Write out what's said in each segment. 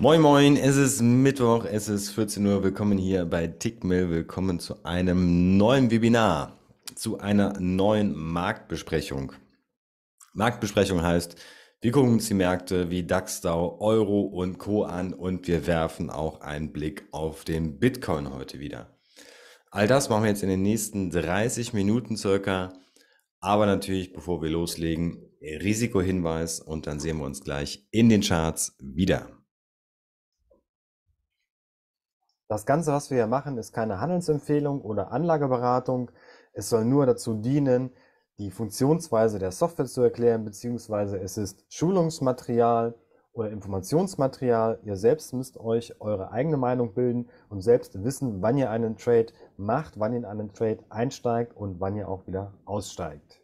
Moin Moin, es ist Mittwoch, es ist 14 Uhr. Willkommen hier bei Tickmill. Willkommen zu einem neuen Webinar, zu einer neuen Marktbesprechung. Marktbesprechung heißt, wir gucken uns die Märkte wie DAX, DAO, Euro und Co. an und wir werfen auch einen Blick auf den Bitcoin heute wieder. All das machen wir jetzt in den nächsten 30 Minuten circa. Aber natürlich, bevor wir loslegen, Risikohinweis und dann sehen wir uns gleich in den Charts wieder. Das Ganze, was wir hier machen, ist keine Handelsempfehlung oder Anlageberatung. Es soll nur dazu dienen, die Funktionsweise der Software zu erklären, beziehungsweise es ist Schulungsmaterial oder Informationsmaterial. Ihr selbst müsst euch eure eigene Meinung bilden und selbst wissen, wann ihr einen Trade macht, wann ihr in einen Trade einsteigt und wann ihr auch wieder aussteigt.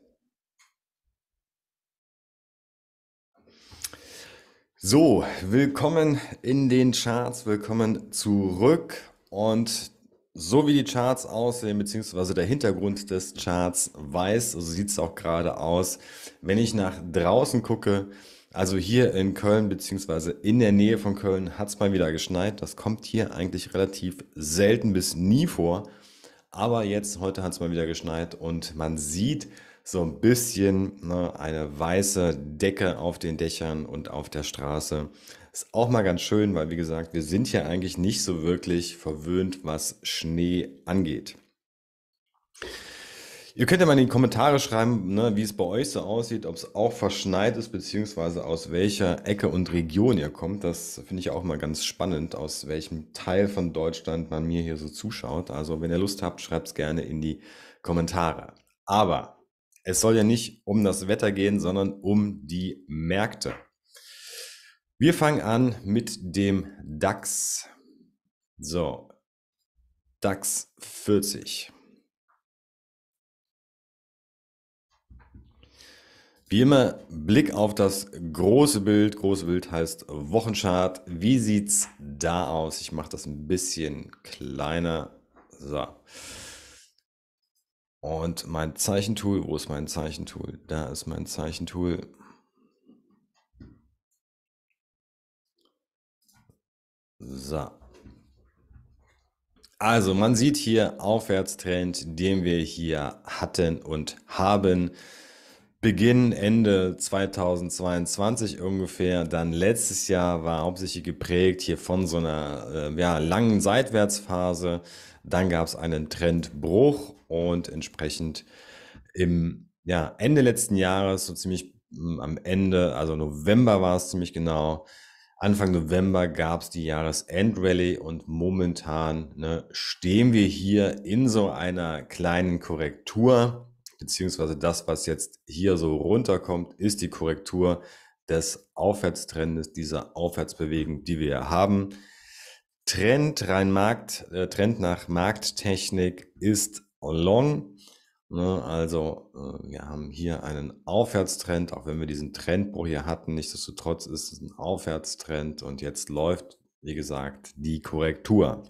So, willkommen in den Charts, willkommen zurück und so wie die Charts aussehen, beziehungsweise der Hintergrund des Charts weiß, so sieht es auch gerade aus, wenn ich nach draußen gucke, also hier in Köln, beziehungsweise in der Nähe von Köln hat es mal wieder geschneit, das kommt hier eigentlich relativ selten bis nie vor, aber jetzt, heute hat es mal wieder geschneit und man sieht, so ein bisschen ne, eine weiße Decke auf den Dächern und auf der Straße. Ist auch mal ganz schön, weil wie gesagt, wir sind ja eigentlich nicht so wirklich verwöhnt, was Schnee angeht. Ihr könnt ja mal in die Kommentare schreiben, ne, wie es bei euch so aussieht, ob es auch verschneit ist, beziehungsweise aus welcher Ecke und Region ihr kommt. Das finde ich auch mal ganz spannend, aus welchem Teil von Deutschland man mir hier so zuschaut. Also wenn ihr Lust habt, schreibt es gerne in die Kommentare. Aber es soll ja nicht um das Wetter gehen, sondern um die Märkte. Wir fangen an mit dem DAX. So, DAX 40. Wie immer Blick auf das große Bild. Große Bild heißt Wochenchart. Wie sieht es da aus? Ich mache das ein bisschen kleiner. So. Und mein Zeichentool, wo ist mein Zeichentool? Da ist mein Zeichentool. So. Also man sieht hier Aufwärtstrend, den wir hier hatten und haben. Beginn, Ende 2022 ungefähr. Dann letztes Jahr war hauptsächlich geprägt hier von so einer äh, ja, langen Seitwärtsphase. Dann gab es einen Trendbruch und entsprechend im ja, Ende letzten Jahres, so ziemlich hm, am Ende, also November war es ziemlich genau, Anfang November gab es die Jahresendrallye und momentan ne, stehen wir hier in so einer kleinen Korrektur, beziehungsweise das, was jetzt hier so runterkommt, ist die Korrektur des Aufwärtstrendes, dieser Aufwärtsbewegung, die wir haben. Trend rein Markt, äh, Trend nach Markttechnik ist long. Ne? Also äh, wir haben hier einen Aufwärtstrend, auch wenn wir diesen Trendbruch hier hatten. Nichtsdestotrotz ist es ein Aufwärtstrend und jetzt läuft, wie gesagt, die Korrektur.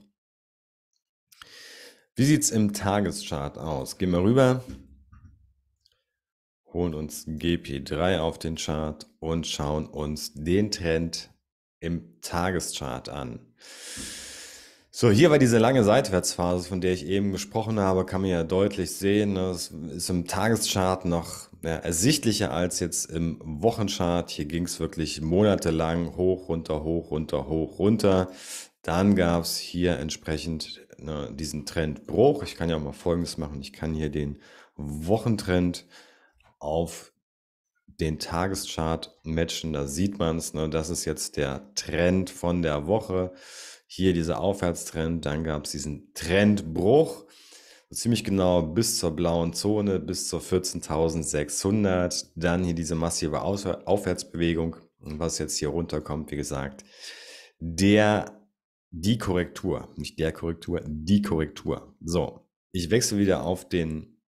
Wie sieht es im Tageschart aus? Gehen wir rüber, holen uns GP3 auf den Chart und schauen uns den Trend im Tageschart an. So, hier war diese lange Seitwärtsphase, von der ich eben gesprochen habe, kann man ja deutlich sehen. Das ne? ist im Tageschart noch ja, ersichtlicher als jetzt im Wochenchart. Hier ging es wirklich monatelang hoch, runter, hoch, runter, hoch, runter. Dann gab es hier entsprechend ne, diesen Trendbruch. Ich kann ja mal Folgendes machen. Ich kann hier den Wochentrend auf den Tageschart matchen. Da sieht man es. Ne? Das ist jetzt der Trend von der Woche hier dieser Aufwärtstrend, dann gab es diesen Trendbruch, so ziemlich genau bis zur blauen Zone, bis zur 14.600, dann hier diese massive Aufwärtsbewegung und was jetzt hier runterkommt, wie gesagt, der, die Korrektur, nicht der Korrektur, die Korrektur. So, ich wechsle wieder auf den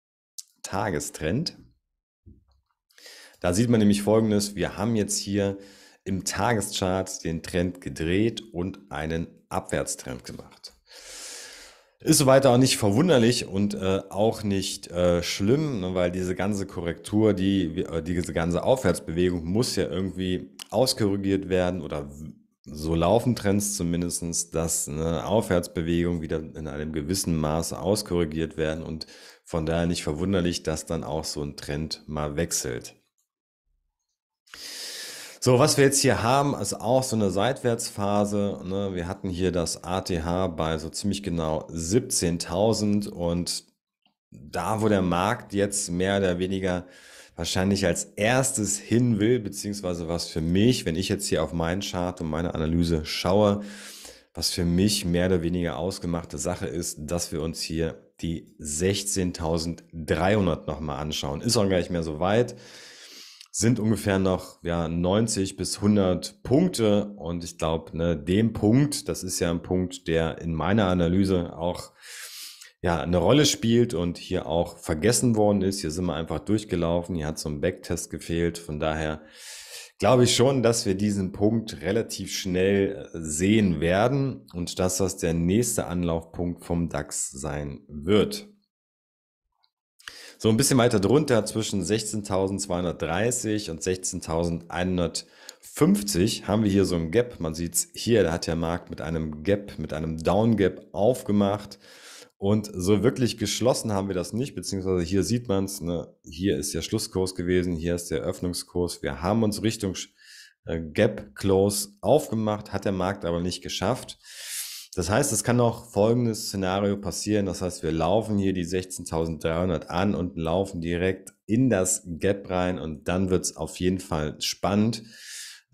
Tagestrend. Da sieht man nämlich folgendes, wir haben jetzt hier im Tageschart den Trend gedreht und einen Abwärtstrend gemacht. Ist soweit auch nicht verwunderlich und äh, auch nicht äh, schlimm, ne, weil diese ganze Korrektur, die, äh, diese ganze Aufwärtsbewegung muss ja irgendwie auskorrigiert werden oder so laufen Trends zumindest, dass eine Aufwärtsbewegung wieder in einem gewissen Maße auskorrigiert werden und von daher nicht verwunderlich, dass dann auch so ein Trend mal wechselt. So, was wir jetzt hier haben, ist auch so eine Seitwärtsphase. Ne? Wir hatten hier das ATH bei so ziemlich genau 17.000 und da, wo der Markt jetzt mehr oder weniger wahrscheinlich als erstes hin will, beziehungsweise was für mich, wenn ich jetzt hier auf meinen Chart und meine Analyse schaue, was für mich mehr oder weniger ausgemachte Sache ist, dass wir uns hier die 16.300 nochmal anschauen. Ist auch gar nicht mehr so weit sind ungefähr noch ja, 90 bis 100 Punkte. Und ich glaube, ne, dem Punkt, das ist ja ein Punkt, der in meiner Analyse auch ja, eine Rolle spielt und hier auch vergessen worden ist. Hier sind wir einfach durchgelaufen. Hier hat so ein Backtest gefehlt. Von daher glaube ich schon, dass wir diesen Punkt relativ schnell äh, sehen werden und dass das der nächste Anlaufpunkt vom DAX sein wird. So ein bisschen weiter drunter zwischen 16.230 und 16.150 haben wir hier so ein Gap. Man sieht es hier, da hat der Markt mit einem Gap, mit einem Down Gap aufgemacht. Und so wirklich geschlossen haben wir das nicht, beziehungsweise hier sieht man es, ne? hier ist der Schlusskurs gewesen, hier ist der Öffnungskurs. Wir haben uns Richtung äh, Gap Close aufgemacht, hat der Markt aber nicht geschafft. Das heißt, es kann auch folgendes Szenario passieren. Das heißt, wir laufen hier die 16.300 an und laufen direkt in das Gap rein und dann wird es auf jeden Fall spannend.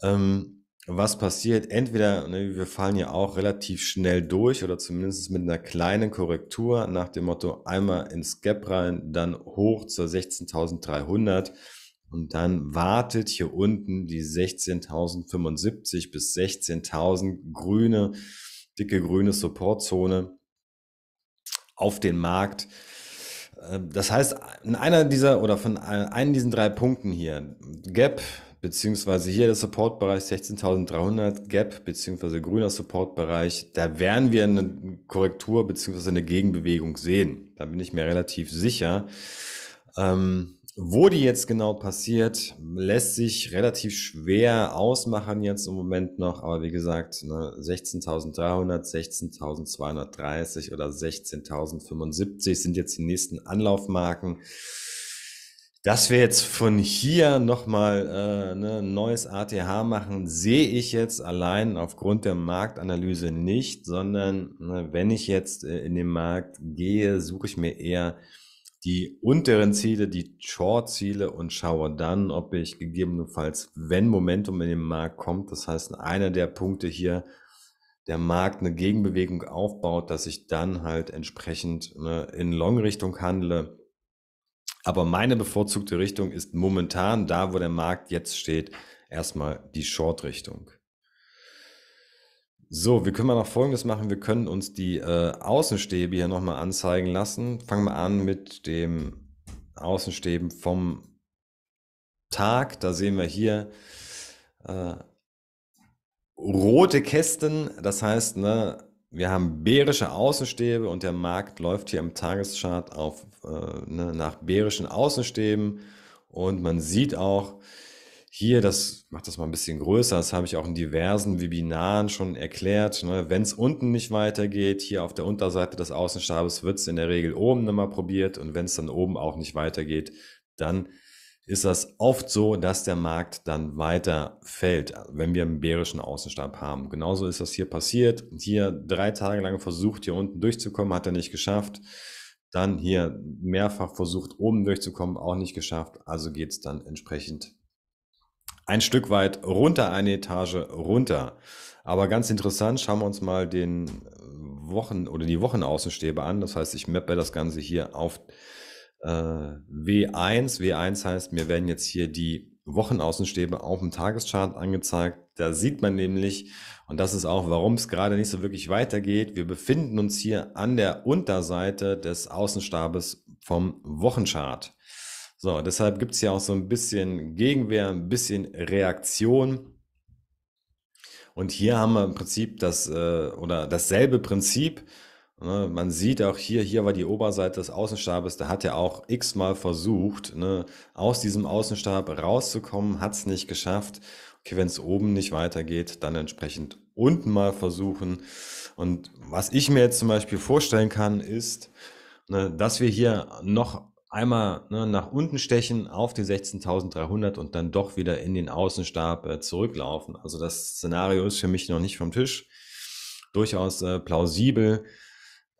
Ähm, was passiert? Entweder ne, wir fallen ja auch relativ schnell durch oder zumindest mit einer kleinen Korrektur nach dem Motto einmal ins Gap rein, dann hoch zur 16.300 und dann wartet hier unten die 16.075 bis 16.000 grüne dicke grüne Supportzone auf den Markt. Ähm, das heißt, in einer dieser oder von einem diesen drei Punkten hier, Gap, beziehungsweise hier der Supportbereich 16.300, Gap, beziehungsweise grüner Supportbereich, da werden wir eine Korrektur beziehungsweise eine Gegenbewegung sehen. Da bin ich mir relativ sicher. Ähm, wo die jetzt genau passiert, lässt sich relativ schwer ausmachen jetzt im Moment noch, aber wie gesagt, ne, 16.300, 16.230 oder 16.075 sind jetzt die nächsten Anlaufmarken. Dass wir jetzt von hier nochmal äh, ne, ein neues ATH machen, sehe ich jetzt allein aufgrund der Marktanalyse nicht, sondern ne, wenn ich jetzt äh, in den Markt gehe, suche ich mir eher die unteren Ziele, die Short-Ziele und schaue dann, ob ich gegebenenfalls, wenn Momentum in den Markt kommt, das heißt, einer der Punkte hier, der Markt eine Gegenbewegung aufbaut, dass ich dann halt entsprechend ne, in Long-Richtung handle. Aber meine bevorzugte Richtung ist momentan da, wo der Markt jetzt steht, erstmal die Short-Richtung. So, wir können mal noch Folgendes machen. Wir können uns die äh, Außenstäbe hier nochmal anzeigen lassen. Fangen wir an mit dem Außenstäben vom Tag. Da sehen wir hier äh, rote Kästen. Das heißt, ne, wir haben bärische Außenstäbe und der Markt läuft hier im Tageschart auf, äh, ne, nach bärischen Außenstäben. Und man sieht auch, hier, das macht das mal ein bisschen größer, das habe ich auch in diversen Webinaren schon erklärt. Ne? Wenn es unten nicht weitergeht, hier auf der Unterseite des Außenstabes wird es in der Regel oben nochmal probiert und wenn es dann oben auch nicht weitergeht, dann ist das oft so, dass der Markt dann weiter fällt, wenn wir einen bärischen Außenstab haben. Genauso ist das hier passiert. Hier drei Tage lang versucht, hier unten durchzukommen, hat er nicht geschafft. Dann hier mehrfach versucht, oben durchzukommen, auch nicht geschafft. Also geht es dann entsprechend ein Stück weit runter, eine Etage runter. Aber ganz interessant, schauen wir uns mal den äh, Wochen oder die Wochenaußenstäbe an. Das heißt, ich mappe das Ganze hier auf äh, W1. W1 heißt, mir werden jetzt hier die Wochenaußenstäbe auf dem Tageschart angezeigt. Da sieht man nämlich, und das ist auch, warum es gerade nicht so wirklich weitergeht, wir befinden uns hier an der Unterseite des Außenstabes vom Wochenchart. So, deshalb gibt es ja auch so ein bisschen Gegenwehr, ein bisschen Reaktion. Und hier haben wir im Prinzip das äh, oder dasselbe Prinzip. Ne? Man sieht auch hier, hier war die Oberseite des Außenstabes, da hat er auch x-mal versucht, ne, aus diesem Außenstab rauszukommen, hat es nicht geschafft. Okay, wenn es oben nicht weitergeht, dann entsprechend unten mal versuchen. Und was ich mir jetzt zum Beispiel vorstellen kann, ist, ne, dass wir hier noch einmal ne, nach unten stechen auf die 16.300 und dann doch wieder in den Außenstab äh, zurücklaufen. Also das Szenario ist für mich noch nicht vom Tisch. Durchaus äh, plausibel.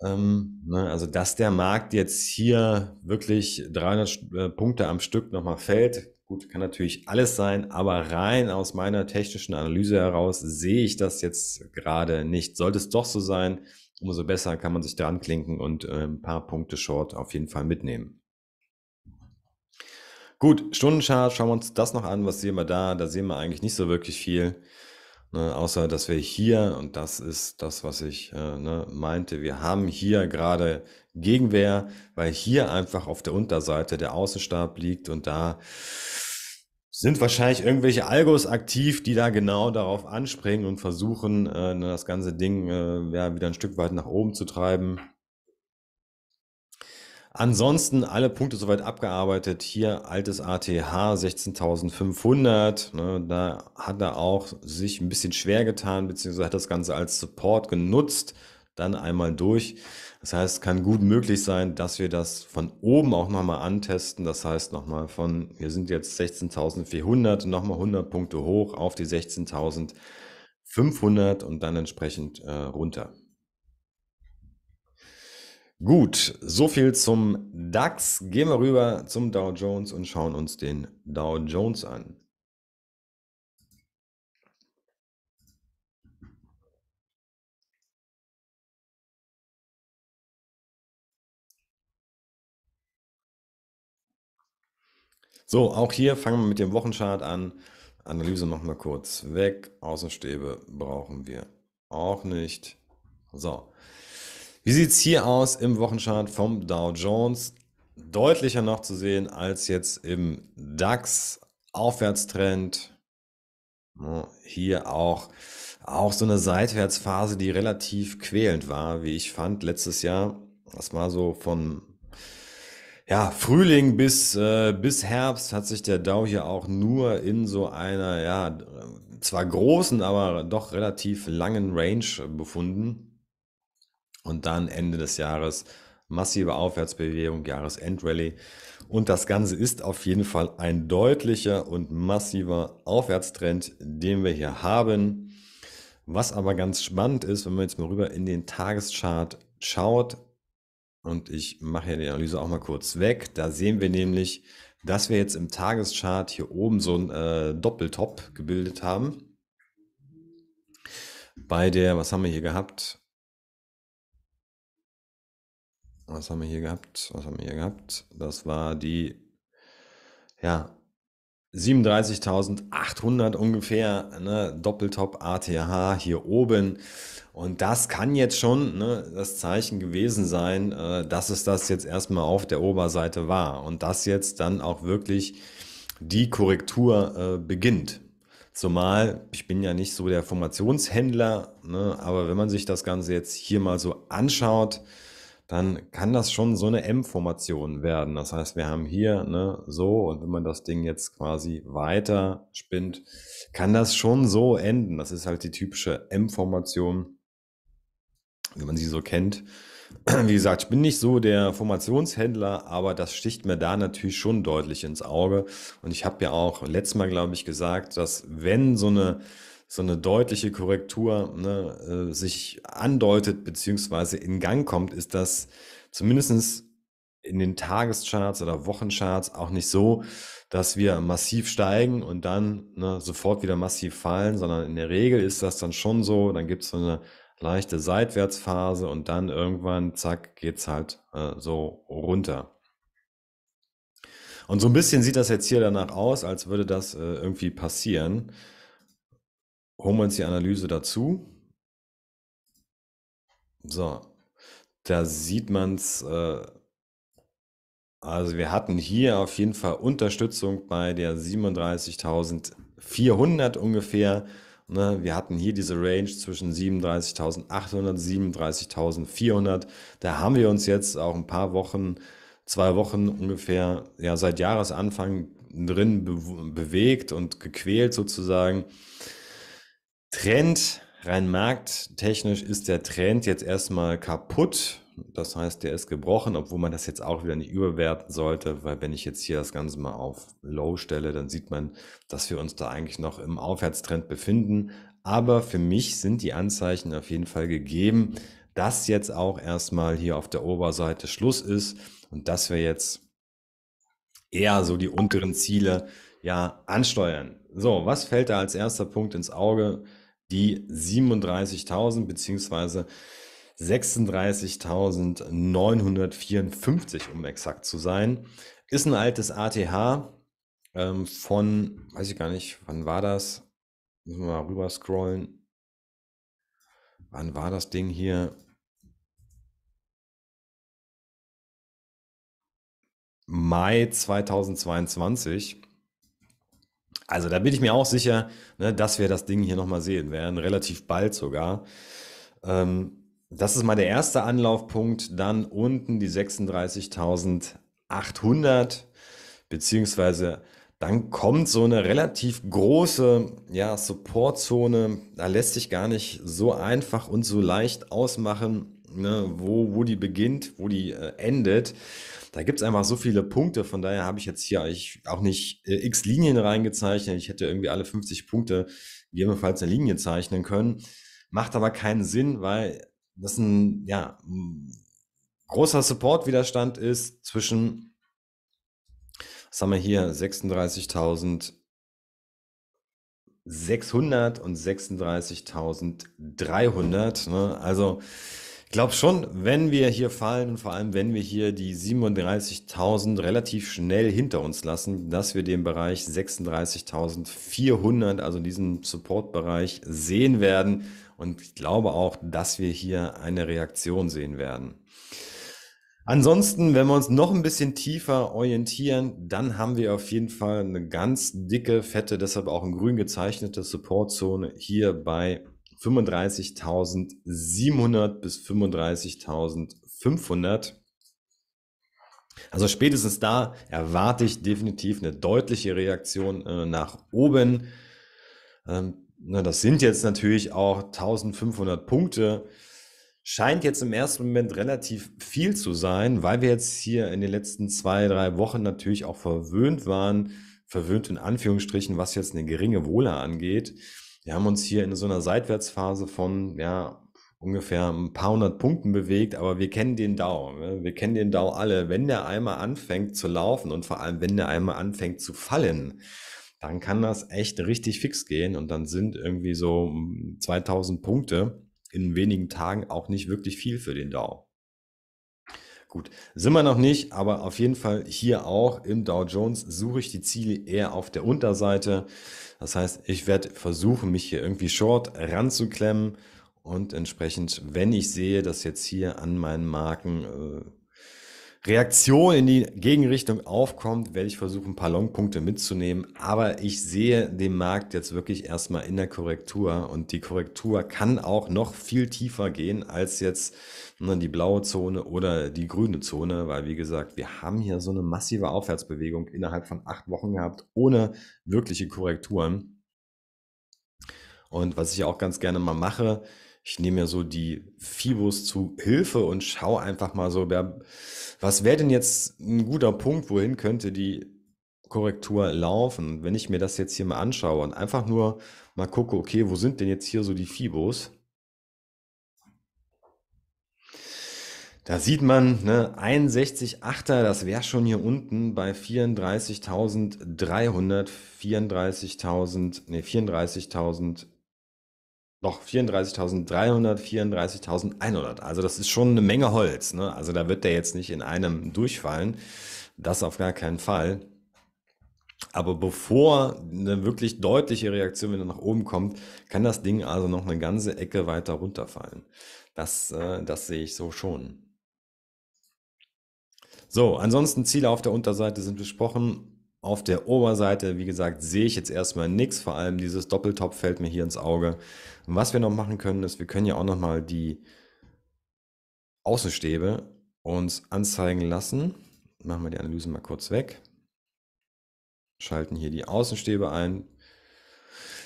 Ähm, ne, also dass der Markt jetzt hier wirklich 300 äh, Punkte am Stück nochmal fällt, gut, kann natürlich alles sein, aber rein aus meiner technischen Analyse heraus sehe ich das jetzt gerade nicht. Sollte es doch so sein, umso besser kann man sich dran klinken und äh, ein paar Punkte Short auf jeden Fall mitnehmen. Gut, Stundenchart, schauen wir uns das noch an. Was sehen wir da? Da sehen wir eigentlich nicht so wirklich viel. Ne, außer, dass wir hier, und das ist das, was ich äh, ne, meinte, wir haben hier gerade Gegenwehr, weil hier einfach auf der Unterseite der Außenstab liegt und da sind wahrscheinlich irgendwelche Algos aktiv, die da genau darauf anspringen und versuchen, äh, ne, das ganze Ding äh, ja, wieder ein Stück weit nach oben zu treiben. Ansonsten alle Punkte soweit abgearbeitet. Hier altes ATH 16.500. Ne, da hat er auch sich ein bisschen schwer getan, beziehungsweise hat das Ganze als Support genutzt. Dann einmal durch. Das heißt, kann gut möglich sein, dass wir das von oben auch nochmal antesten. Das heißt nochmal von, wir sind jetzt 16.400, nochmal 100 Punkte hoch auf die 16.500 und dann entsprechend äh, runter. Gut, so viel zum DAX. Gehen wir rüber zum Dow Jones und schauen uns den Dow Jones an. So, auch hier fangen wir mit dem Wochenchart an. Analyse nochmal kurz weg. Außenstäbe brauchen wir auch nicht. So, wie sieht es hier aus im Wochenchart vom Dow Jones? Deutlicher noch zu sehen als jetzt im DAX. Aufwärtstrend. Hier auch, auch so eine Seitwärtsphase, die relativ quälend war, wie ich fand letztes Jahr. Das war so von ja, Frühling bis, äh, bis Herbst hat sich der Dow hier auch nur in so einer, ja, zwar großen, aber doch relativ langen Range befunden. Und dann Ende des Jahres massive Aufwärtsbewegung, Jahresendrallye. Und das Ganze ist auf jeden Fall ein deutlicher und massiver Aufwärtstrend, den wir hier haben. Was aber ganz spannend ist, wenn man jetzt mal rüber in den Tageschart schaut, und ich mache ja die Analyse auch mal kurz weg, da sehen wir nämlich, dass wir jetzt im Tageschart hier oben so ein äh, Doppeltop gebildet haben. Bei der, was haben wir hier gehabt? was haben wir hier gehabt? Was haben wir hier gehabt? Das war die, ja, 37.800 ungefähr, ne, Doppeltop ATH hier oben. Und das kann jetzt schon ne, das Zeichen gewesen sein, äh, dass es das jetzt erstmal auf der Oberseite war und dass jetzt dann auch wirklich die Korrektur äh, beginnt. Zumal, ich bin ja nicht so der Formationshändler, ne, aber wenn man sich das Ganze jetzt hier mal so anschaut, dann kann das schon so eine M-Formation werden. Das heißt, wir haben hier ne, so und wenn man das Ding jetzt quasi weiter spinnt, kann das schon so enden. Das ist halt die typische M-Formation, wie man sie so kennt. Wie gesagt, ich bin nicht so der Formationshändler, aber das sticht mir da natürlich schon deutlich ins Auge. Und ich habe ja auch letztes Mal, glaube ich, gesagt, dass wenn so eine so eine deutliche Korrektur ne, äh, sich andeutet beziehungsweise in Gang kommt, ist das zumindest in den Tagescharts oder Wochencharts auch nicht so, dass wir massiv steigen und dann ne, sofort wieder massiv fallen, sondern in der Regel ist das dann schon so, dann gibt es so eine leichte Seitwärtsphase und dann irgendwann, zack, geht es halt äh, so runter. Und so ein bisschen sieht das jetzt hier danach aus, als würde das äh, irgendwie passieren holen wir uns die Analyse dazu. So, da sieht man es. Äh, also wir hatten hier auf jeden Fall Unterstützung bei der 37.400 ungefähr. Ne? Wir hatten hier diese Range zwischen 37.800, und 37.400. Da haben wir uns jetzt auch ein paar Wochen, zwei Wochen ungefähr, ja seit Jahresanfang drin be bewegt und gequält sozusagen. Trend, rein markttechnisch ist der Trend jetzt erstmal kaputt. Das heißt, der ist gebrochen, obwohl man das jetzt auch wieder nicht überwerten sollte, weil wenn ich jetzt hier das Ganze mal auf Low stelle, dann sieht man, dass wir uns da eigentlich noch im Aufwärtstrend befinden. Aber für mich sind die Anzeichen auf jeden Fall gegeben, dass jetzt auch erstmal hier auf der Oberseite Schluss ist und dass wir jetzt eher so die unteren Ziele ja ansteuern. So, was fällt da als erster Punkt ins Auge? die 37.000 beziehungsweise 36.954, um exakt zu sein. Ist ein altes ATH ähm, von, weiß ich gar nicht, wann war das? Müssen wir mal rüber scrollen. Wann war das Ding hier? Mai 2022. Also da bin ich mir auch sicher, ne, dass wir das Ding hier nochmal sehen werden, relativ bald sogar. Ähm, das ist mal der erste Anlaufpunkt. Dann unten die 36.800, beziehungsweise dann kommt so eine relativ große ja, Supportzone. Da lässt sich gar nicht so einfach und so leicht ausmachen, ne, wo, wo die beginnt, wo die äh, endet. Da gibt es einfach so viele Punkte, von daher habe ich jetzt hier eigentlich auch nicht äh, x Linien reingezeichnet. Ich hätte irgendwie alle 50 Punkte gegebenenfalls eine Linie zeichnen können. Macht aber keinen Sinn, weil das ein ja, großer Support-Widerstand ist zwischen, was haben wir hier, 36.600 und 36.300. Ne? Also ich glaube schon, wenn wir hier fallen und vor allem, wenn wir hier die 37.000 relativ schnell hinter uns lassen, dass wir den Bereich 36.400, also diesen Supportbereich, sehen werden. Und ich glaube auch, dass wir hier eine Reaktion sehen werden. Ansonsten, wenn wir uns noch ein bisschen tiefer orientieren, dann haben wir auf jeden Fall eine ganz dicke, fette, deshalb auch in grün gezeichnete Supportzone hier bei 35.700 bis 35.500. Also spätestens da erwarte ich definitiv eine deutliche Reaktion äh, nach oben. Ähm, na, das sind jetzt natürlich auch 1500 Punkte. Scheint jetzt im ersten Moment relativ viel zu sein, weil wir jetzt hier in den letzten zwei, drei Wochen natürlich auch verwöhnt waren. Verwöhnt in Anführungsstrichen, was jetzt eine geringe Wohler angeht. Wir haben uns hier in so einer Seitwärtsphase von ja, ungefähr ein paar hundert Punkten bewegt, aber wir kennen den DAO. Ne? Wir kennen den DAO alle. Wenn der einmal anfängt zu laufen und vor allem, wenn der einmal anfängt zu fallen, dann kann das echt richtig fix gehen und dann sind irgendwie so 2000 hm, Punkte in wenigen Tagen auch nicht wirklich viel für den DAO. Gut, sind wir noch nicht, aber auf jeden Fall hier auch im Dow Jones suche ich die Ziele eher auf der Unterseite. Das heißt, ich werde versuchen, mich hier irgendwie short ranzuklemmen und entsprechend, wenn ich sehe, dass jetzt hier an meinen Marken äh, Reaktion in die Gegenrichtung aufkommt, werde ich versuchen, ein paar Longpunkte mitzunehmen. Aber ich sehe den Markt jetzt wirklich erstmal in der Korrektur und die Korrektur kann auch noch viel tiefer gehen als jetzt ne, die blaue Zone oder die grüne Zone, weil wie gesagt, wir haben hier so eine massive Aufwärtsbewegung innerhalb von acht Wochen gehabt, ohne wirkliche Korrekturen. Und was ich auch ganz gerne mal mache, ich nehme ja so die Fibos zu Hilfe und schaue einfach mal so, wer was wäre denn jetzt ein guter Punkt, wohin könnte die Korrektur laufen? Wenn ich mir das jetzt hier mal anschaue und einfach nur mal gucke, okay, wo sind denn jetzt hier so die Fibos? Da sieht man, ne, 61,8er, das wäre schon hier unten bei 34.300, 34.000, ne, doch, 34.300, 34.100. Also das ist schon eine Menge Holz. Ne? Also da wird der jetzt nicht in einem durchfallen. Das auf gar keinen Fall. Aber bevor eine wirklich deutliche Reaktion wieder nach oben kommt, kann das Ding also noch eine ganze Ecke weiter runterfallen. Das, äh, das sehe ich so schon. So, ansonsten Ziele auf der Unterseite sind besprochen. Auf der Oberseite, wie gesagt, sehe ich jetzt erstmal nichts. Vor allem dieses Doppeltop fällt mir hier ins Auge. was wir noch machen können, ist, wir können ja auch nochmal die Außenstäbe uns anzeigen lassen. Machen wir die Analyse mal kurz weg. Schalten hier die Außenstäbe ein.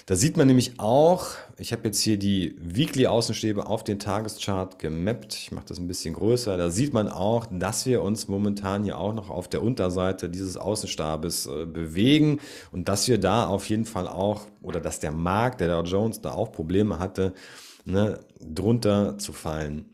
Da sieht man nämlich auch, ich habe jetzt hier die Weekly Außenstäbe auf den Tageschart gemappt. Ich mache das ein bisschen größer. Da sieht man auch, dass wir uns momentan hier auch noch auf der Unterseite dieses Außenstabes äh, bewegen und dass wir da auf jeden Fall auch oder dass der Markt, der Dow Jones da auch Probleme hatte, ne, drunter zu fallen.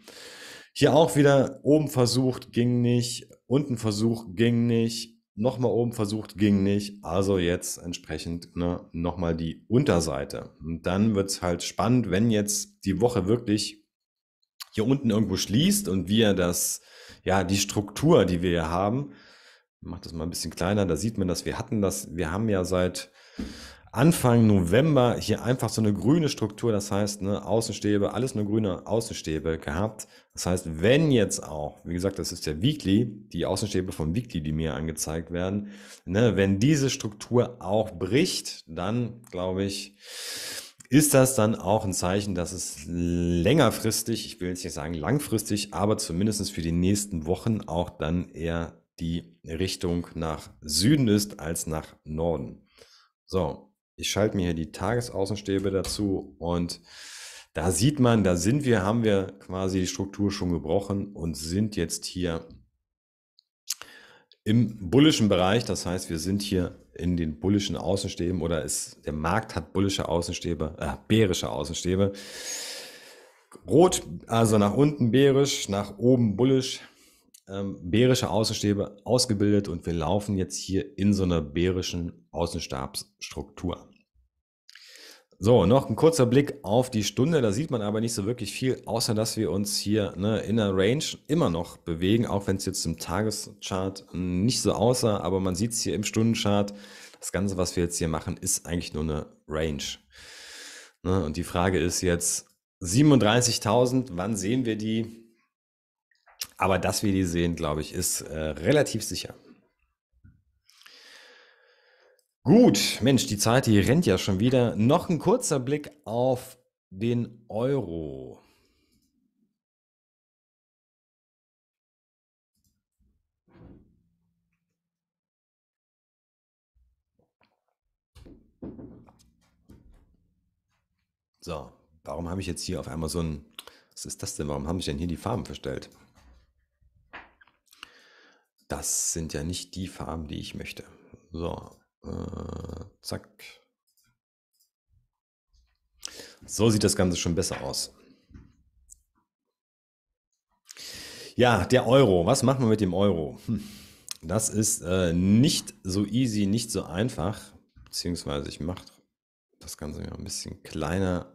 Hier auch wieder oben versucht, ging nicht, unten Versuch ging nicht, nochmal oben versucht, ging nicht. Also jetzt entsprechend ne, nochmal die Unterseite. Und dann wird es halt spannend, wenn jetzt die Woche wirklich hier unten irgendwo schließt und wir das, ja, die Struktur, die wir hier haben, ich mach das mal ein bisschen kleiner, da sieht man das, wir hatten das, wir haben ja seit Anfang November hier einfach so eine grüne Struktur, das heißt ne, Außenstäbe, alles nur grüne Außenstäbe gehabt. Das heißt, wenn jetzt auch, wie gesagt, das ist der Weekly, die Außenstäbe vom Weekly, die mir angezeigt werden, ne, wenn diese Struktur auch bricht, dann glaube ich, ist das dann auch ein Zeichen, dass es längerfristig, ich will jetzt nicht sagen langfristig, aber zumindest für die nächsten Wochen auch dann eher die Richtung nach Süden ist als nach Norden. So, ich schalte mir hier die Tagesaußenstäbe dazu und da sieht man, da sind wir, haben wir quasi die Struktur schon gebrochen und sind jetzt hier im bullischen Bereich. Das heißt, wir sind hier in den bullischen Außenstäben oder ist, der Markt hat bullische Außenstäbe, äh, bärische Außenstäbe. Rot, also nach unten bärisch, nach oben bullisch, ähm, bärische Außenstäbe ausgebildet und wir laufen jetzt hier in so einer bärischen Außenstabsstruktur. So, noch ein kurzer Blick auf die Stunde. Da sieht man aber nicht so wirklich viel, außer dass wir uns hier ne, in der Range immer noch bewegen, auch wenn es jetzt im Tageschart nicht so aussah. Aber man sieht es hier im Stundenchart. Das Ganze, was wir jetzt hier machen, ist eigentlich nur eine Range. Ne, und die Frage ist jetzt 37.000. Wann sehen wir die? Aber dass wir die sehen, glaube ich, ist äh, relativ sicher. Gut, Mensch, die Zeit, hier rennt ja schon wieder. Noch ein kurzer Blick auf den Euro. So, warum habe ich jetzt hier auf einmal so ein... Was ist das denn? Warum haben sich denn hier die Farben verstellt? das sind ja nicht die Farben, die ich möchte. So, äh, zack. So sieht das Ganze schon besser aus. Ja, der Euro. Was machen wir mit dem Euro? Hm. Das ist äh, nicht so easy, nicht so einfach. Beziehungsweise ich mache das Ganze mir ein bisschen kleiner.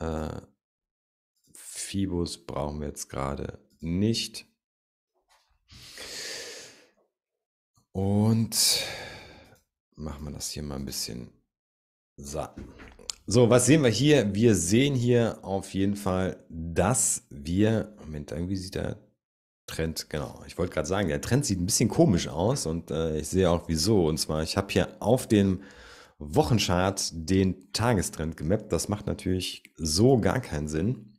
Äh, Fibus brauchen wir jetzt gerade nicht. Und machen wir das hier mal ein bisschen satt. So, was sehen wir hier? Wir sehen hier auf jeden Fall, dass wir. Moment, irgendwie sieht der Trend, genau. Ich wollte gerade sagen, der Trend sieht ein bisschen komisch aus und äh, ich sehe auch wieso. Und zwar, ich habe hier auf dem Wochenchart den Tagestrend gemappt. Das macht natürlich so gar keinen Sinn.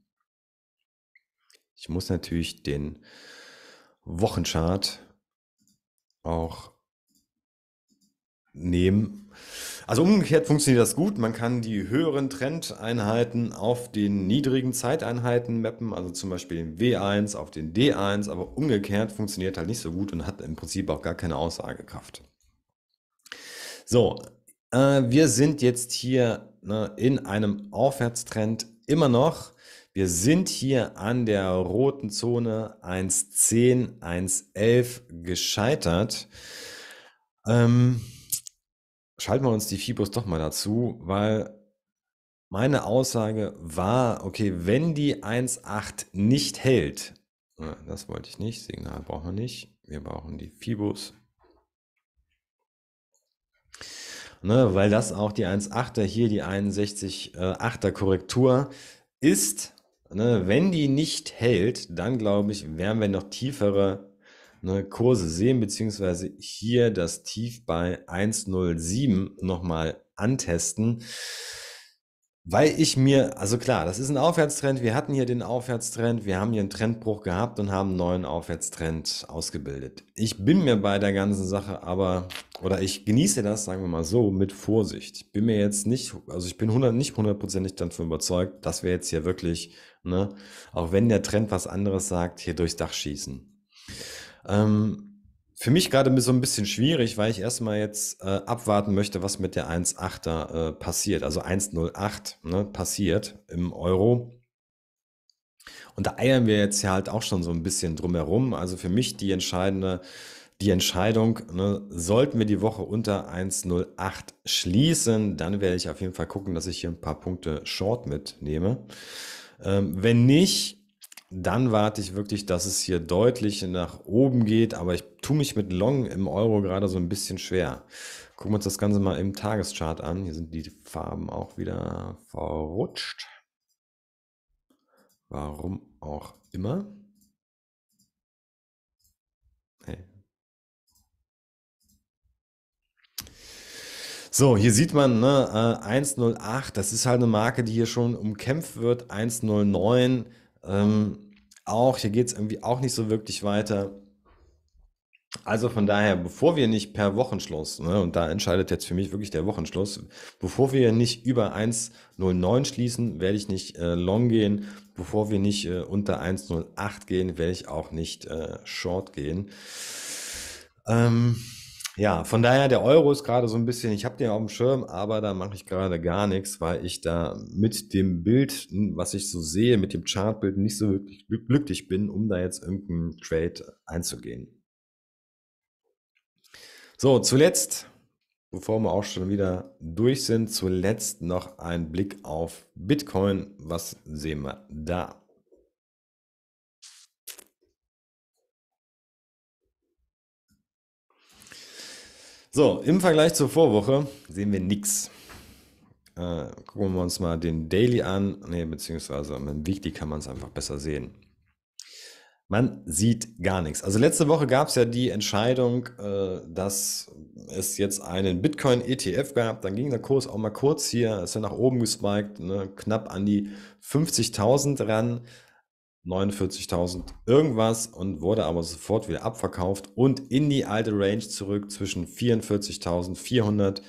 Ich muss natürlich den Wochenchart auch nehmen. Also umgekehrt funktioniert das gut. Man kann die höheren Trendeinheiten auf den niedrigen Zeiteinheiten mappen, also zum Beispiel den W1 auf den D1, aber umgekehrt funktioniert halt nicht so gut und hat im Prinzip auch gar keine Aussagekraft. So, äh, wir sind jetzt hier ne, in einem Aufwärtstrend immer noch. Wir sind hier an der roten Zone 1.10, 1.11 gescheitert. Ähm, schalten wir uns die Fibos doch mal dazu, weil meine Aussage war, okay, wenn die 1.8 nicht hält, äh, das wollte ich nicht, Signal brauchen wir nicht, wir brauchen die Fibos. Ne, weil das auch die 1.8er hier, die 61.8er äh, Korrektur ist. Ne, wenn die nicht hält, dann glaube ich, werden wir noch tiefere ne, Kurse sehen, beziehungsweise hier das Tief bei 107 nochmal antesten. Weil ich mir, also klar, das ist ein Aufwärtstrend. Wir hatten hier den Aufwärtstrend, wir haben hier einen Trendbruch gehabt und haben einen neuen Aufwärtstrend ausgebildet. Ich bin mir bei der ganzen Sache aber, oder ich genieße das, sagen wir mal so, mit Vorsicht. Bin mir jetzt nicht, also ich bin 100, nicht hundertprozentig davon überzeugt, dass wir jetzt hier wirklich Ne? Auch wenn der Trend was anderes sagt, hier durchs Dach schießen. Ähm, für mich gerade so ein bisschen schwierig, weil ich erstmal jetzt äh, abwarten möchte, was mit der 1,8er äh, passiert. Also 1,08 ne, passiert im Euro. Und da eiern wir jetzt ja halt auch schon so ein bisschen drumherum. Also für mich die entscheidende, die Entscheidung, ne, sollten wir die Woche unter 1,08 schließen, dann werde ich auf jeden Fall gucken, dass ich hier ein paar Punkte Short mitnehme. Ähm, wenn nicht, dann warte ich wirklich, dass es hier deutlich nach oben geht. Aber ich tue mich mit Long im Euro gerade so ein bisschen schwer. Gucken wir uns das Ganze mal im Tageschart an. Hier sind die Farben auch wieder verrutscht. Warum auch immer. So, hier sieht man ne, 108, äh, das ist halt eine Marke, die hier schon umkämpft wird. 109 ähm, auch, hier geht es irgendwie auch nicht so wirklich weiter. Also von daher, bevor wir nicht per Wochenschluss, ne, und da entscheidet jetzt für mich wirklich der Wochenschluss, bevor wir nicht über 1,09 schließen, werde ich nicht äh, long gehen. Bevor wir nicht äh, unter 1,08 gehen, werde ich auch nicht äh, short gehen. Ähm, ja, von daher, der Euro ist gerade so ein bisschen, ich habe den auf dem Schirm, aber da mache ich gerade gar nichts, weil ich da mit dem Bild, was ich so sehe, mit dem Chartbild nicht so wirklich glücklich bin, um da jetzt irgendeinen Trade einzugehen. So, zuletzt, bevor wir auch schon wieder durch sind, zuletzt noch ein Blick auf Bitcoin. Was sehen wir da? So, im Vergleich zur Vorwoche sehen wir nichts. Äh, gucken wir uns mal den Daily an, Ne, beziehungsweise mit dem Weekly kann man es einfach besser sehen. Man sieht gar nichts. Also letzte Woche gab es ja die Entscheidung, äh, dass es jetzt einen Bitcoin-ETF gab. Dann ging der Kurs auch mal kurz hier, ist ja nach oben gespiked, ne, knapp an die 50.000 ran. 49.000 irgendwas und wurde aber sofort wieder abverkauft und in die alte Range zurück zwischen 44.400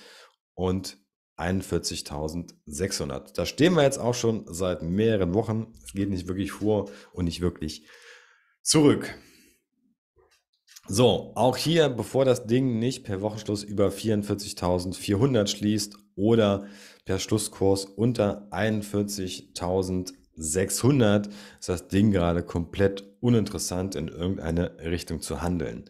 und 41.600. Da stehen wir jetzt auch schon seit mehreren Wochen. Es geht nicht wirklich vor und nicht wirklich zurück. So, auch hier, bevor das Ding nicht per Wochenschluss über 44.400 schließt oder per Schlusskurs unter 41.000 600 ist das Ding gerade komplett uninteressant in irgendeine Richtung zu handeln.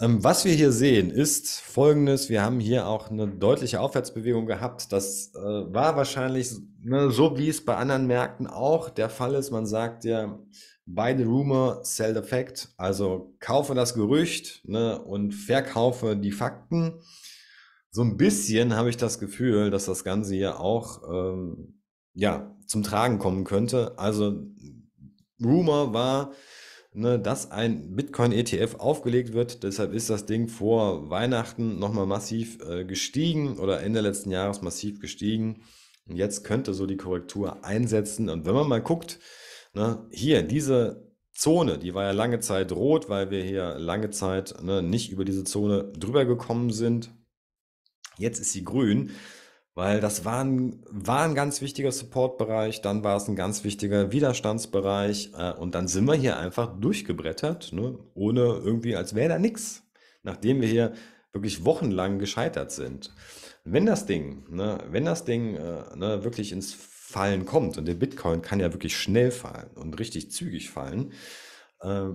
Ähm, was wir hier sehen ist folgendes, wir haben hier auch eine deutliche Aufwärtsbewegung gehabt. Das äh, war wahrscheinlich ne, so, wie es bei anderen Märkten auch der Fall ist. Man sagt ja, buy the rumor, sell the fact, also kaufe das Gerücht ne, und verkaufe die Fakten. So ein bisschen habe ich das Gefühl, dass das Ganze hier auch ähm, ja, zum Tragen kommen könnte. Also Rumor war, ne, dass ein Bitcoin-ETF aufgelegt wird. Deshalb ist das Ding vor Weihnachten nochmal massiv äh, gestiegen oder Ende letzten Jahres massiv gestiegen. Und jetzt könnte so die Korrektur einsetzen. Und wenn man mal guckt, ne, hier diese Zone, die war ja lange Zeit rot, weil wir hier lange Zeit ne, nicht über diese Zone drüber gekommen sind. Jetzt ist sie grün weil das war ein, war ein ganz wichtiger Supportbereich, dann war es ein ganz wichtiger Widerstandsbereich äh, und dann sind wir hier einfach durchgebrettert, ne? ohne irgendwie, als wäre da nichts, nachdem wir hier wirklich wochenlang gescheitert sind. Wenn das Ding, ne, wenn das Ding äh, ne, wirklich ins Fallen kommt und der Bitcoin kann ja wirklich schnell fallen und richtig zügig fallen, äh,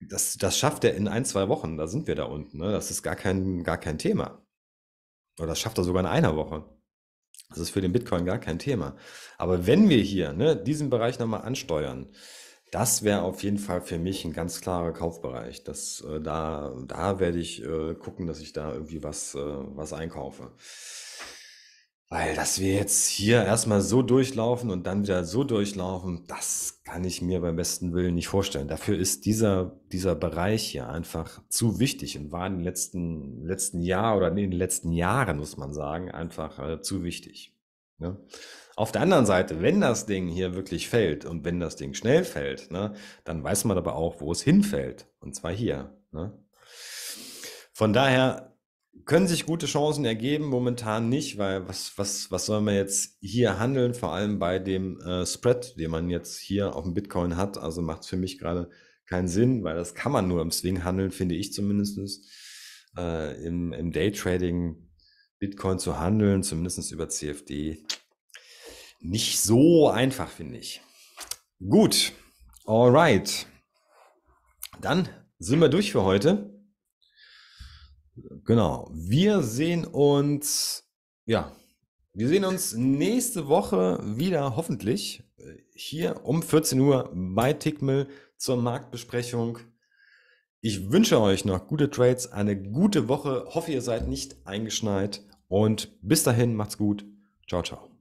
das, das schafft er in ein, zwei Wochen, da sind wir da unten, ne? das ist gar kein, gar kein Thema. Oder das schafft er sogar in einer Woche. Das ist für den Bitcoin gar kein Thema. Aber wenn wir hier ne, diesen Bereich nochmal ansteuern, das wäre auf jeden Fall für mich ein ganz klarer Kaufbereich. Das, äh, da da werde ich äh, gucken, dass ich da irgendwie was, äh, was einkaufe. Weil, dass wir jetzt hier erstmal so durchlaufen und dann wieder so durchlaufen, das kann ich mir beim besten Willen nicht vorstellen. Dafür ist dieser, dieser Bereich hier einfach zu wichtig und war in den letzten, letzten Jahr oder in den letzten Jahren, muss man sagen, einfach äh, zu wichtig. Ne? Auf der anderen Seite, wenn das Ding hier wirklich fällt und wenn das Ding schnell fällt, ne, dann weiß man aber auch, wo es hinfällt. Und zwar hier. Ne? Von daher können sich gute Chancen ergeben, momentan nicht, weil was, was, was soll man jetzt hier handeln, vor allem bei dem äh, Spread, den man jetzt hier auf dem Bitcoin hat. Also macht es für mich gerade keinen Sinn, weil das kann man nur im Swing handeln, finde ich zumindest. Äh, im, Im Daytrading Bitcoin zu handeln, zumindest über CFD, nicht so einfach, finde ich. Gut, alright. Dann sind wir durch für heute. Genau. Wir sehen uns, ja, wir sehen uns nächste Woche wieder, hoffentlich, äh, hier um 14 Uhr bei Tickmill zur Marktbesprechung. Ich wünsche euch noch gute Trades, eine gute Woche. Hoffe, ihr seid nicht eingeschneit. Und bis dahin, macht's gut. Ciao, ciao.